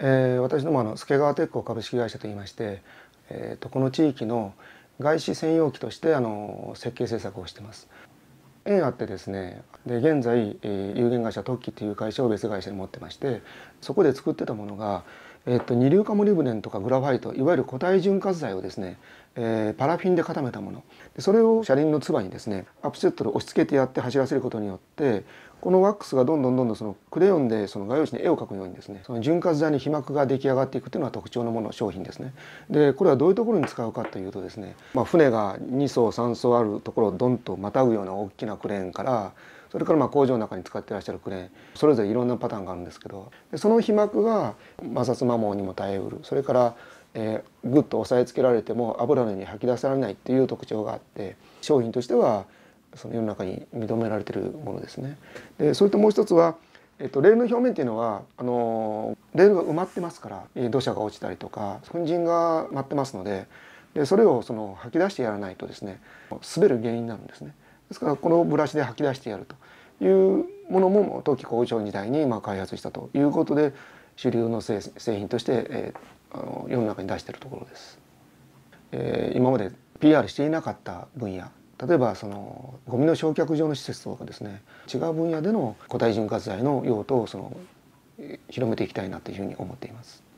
えー、私どもあの助川鉄工株式会社といいまして、えーと、この地域の外資専用機としてあの設計制作をしてます。縁あってですねで現在、えー、有限会社特機という会社を別会社に持ってましてそこで作ってたものがえっと、二硫化モリブデンとかグラファイトいわゆる固体潤滑剤をですね、えー、パラフィンで固めたものでそれを車輪のつばにですねアップセットで押し付けてやって走らせることによってこのワックスがどんどんどんどんそのクレヨンでその画用紙に絵を描くようにですねその潤滑剤に被膜が出来上がっていくというのが特徴のもの商品ですねでこれはどういうところに使うかというとですね、まあ、船が2層3層あるところをドンとまたぐような大きなクレーンからそれからまあ工場の中に使ってらっしゃるクレーンそれぞれいろんなパターンがあるんですけどその被膜が摩擦摩耗にも耐えうるそれから、えー、グッと押さえつけられても油のように吐き出されないっていう特徴があって商品としてはその世の中に認められてるものですね。でそれともう一つはえっと、レールの表面っていうのはあのレールが埋まってますから土砂が落ちたりとか粉塵が舞ってますのででそれをその吐き出してやらないとですね滑る原因になるんですね。ですからこのブラシで吐き出してやるというものも当期工場時代にまあ開発したということで主流の製品として、えー、あの世の中に出しているところです。えー、今まで PR していなかった分野例えばそのゴミの焼却場の施設とかですね違う分野での固体潤滑剤の用途をその広めていきたいなというふうに思っています。